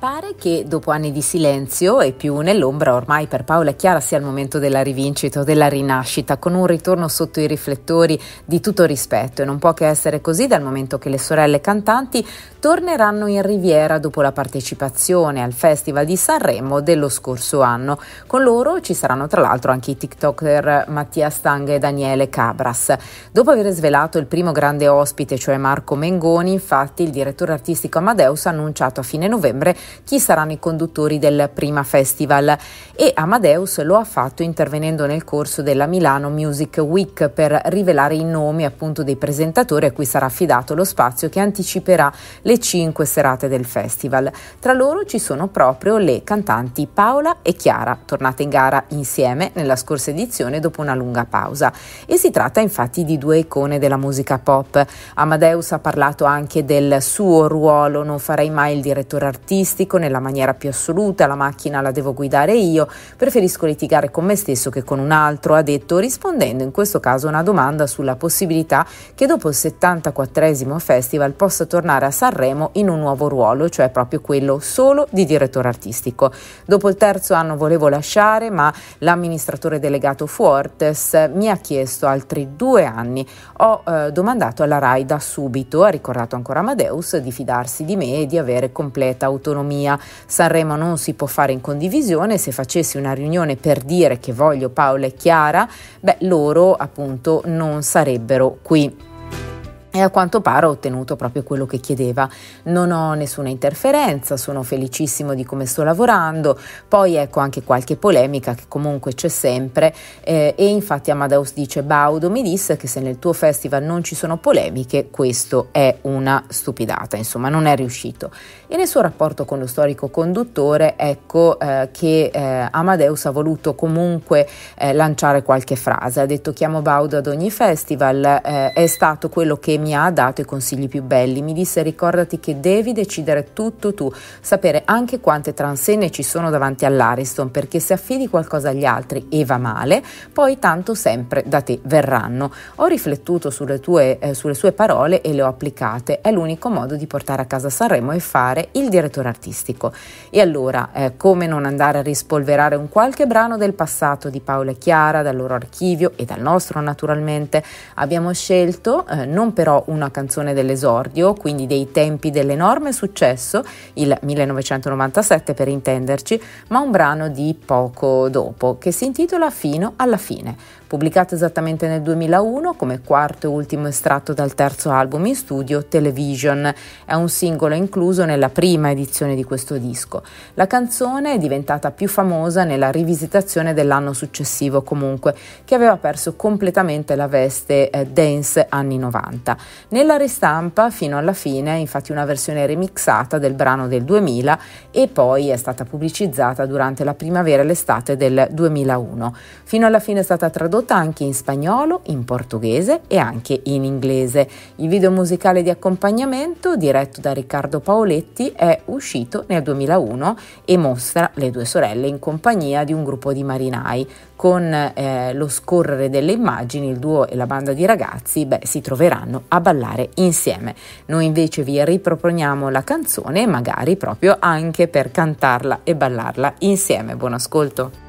Pare che dopo anni di silenzio e più nell'ombra ormai per Paola e Chiara sia il momento della rivincita o della rinascita, con un ritorno sotto i riflettori di tutto rispetto e non può che essere così dal momento che le sorelle cantanti torneranno in Riviera dopo la partecipazione al Festival di Sanremo dello scorso anno. Con loro ci saranno tra l'altro anche i TikToker Mattia Stang e Daniele Cabras. Dopo aver svelato il primo grande ospite, cioè Marco Mengoni, infatti il direttore artistico Amadeus ha annunciato a fine novembre chi saranno i conduttori del Prima Festival e Amadeus lo ha fatto intervenendo nel corso della Milano Music Week per rivelare i nomi appunto dei presentatori a cui sarà affidato lo spazio che anticiperà le cinque serate del festival. Tra loro ci sono proprio le cantanti Paola e Chiara, tornate in gara insieme nella scorsa edizione dopo una lunga pausa. E si tratta infatti di due icone della musica pop. Amadeus ha parlato anche del suo ruolo, non farei mai il direttore artista, plastico nella maniera più assoluta, la macchina la devo guidare io, preferisco litigare con me stesso che con un altro, ha detto, rispondendo in questo caso a una domanda sulla possibilità che dopo il 74 festival possa tornare a Sanremo in un nuovo ruolo, cioè proprio quello solo di direttore artistico. Dopo il terzo anno volevo lasciare, ma l'amministratore delegato Fuertes mi ha chiesto altri due anni. Ho eh, domandato alla RAI da subito, ha ricordato ancora Amadeus, di fidarsi di me e di avere completa autonomia autonomia. Sanremo non si può fare in condivisione, se facessi una riunione per dire che voglio Paola e Chiara, beh loro appunto non sarebbero qui e a quanto pare ho ottenuto proprio quello che chiedeva. Non ho nessuna interferenza, sono felicissimo di come sto lavorando, poi ecco anche qualche polemica che comunque c'è sempre eh, e infatti Amadeus dice Baudo mi disse che se nel tuo festival non ci sono polemiche questo è una stupidata, insomma non è riuscito. E nel suo rapporto con lo storico conduttore ecco eh, che eh, Amadeus ha voluto comunque eh, lanciare qualche frase, ha detto chiamo Baudo ad ogni festival, eh, è stato quello che mi ha dato i consigli più belli. Mi disse ricordati che devi decidere tutto tu, sapere anche quante transenne ci sono davanti all'Ariston perché se affidi qualcosa agli altri e va male, poi tanto sempre da te verranno. Ho riflettuto sulle, tue, eh, sulle sue parole e le ho applicate. È l'unico modo di portare a casa Sanremo e fare il direttore artistico. E allora, eh, come non andare a rispolverare un qualche brano del passato di Paola e Chiara, dal loro archivio e dal nostro naturalmente? Abbiamo scelto, eh, non per però una canzone dell'esordio, quindi dei tempi dell'enorme successo, il 1997 per intenderci, ma un brano di poco dopo, che si intitola Fino alla fine. Pubblicato esattamente nel 2001 come quarto e ultimo estratto dal terzo album in studio, Television, è un singolo incluso nella prima edizione di questo disco. La canzone è diventata più famosa nella rivisitazione dell'anno successivo comunque, che aveva perso completamente la veste eh, dance anni 90. Nella ristampa fino alla fine, infatti una versione remixata del brano del 2000 e poi è stata pubblicizzata durante la primavera e l'estate del 2001. Fino alla fine è stata tradotta anche in spagnolo, in portoghese e anche in inglese. Il video musicale di accompagnamento, diretto da Riccardo Paoletti, è uscito nel 2001 e mostra le due sorelle in compagnia di un gruppo di marinai. Con eh, lo scorrere delle immagini, il duo e la banda di ragazzi beh, si troveranno a ballare insieme. Noi invece vi riproponiamo la canzone, magari proprio anche per cantarla e ballarla insieme. Buon ascolto!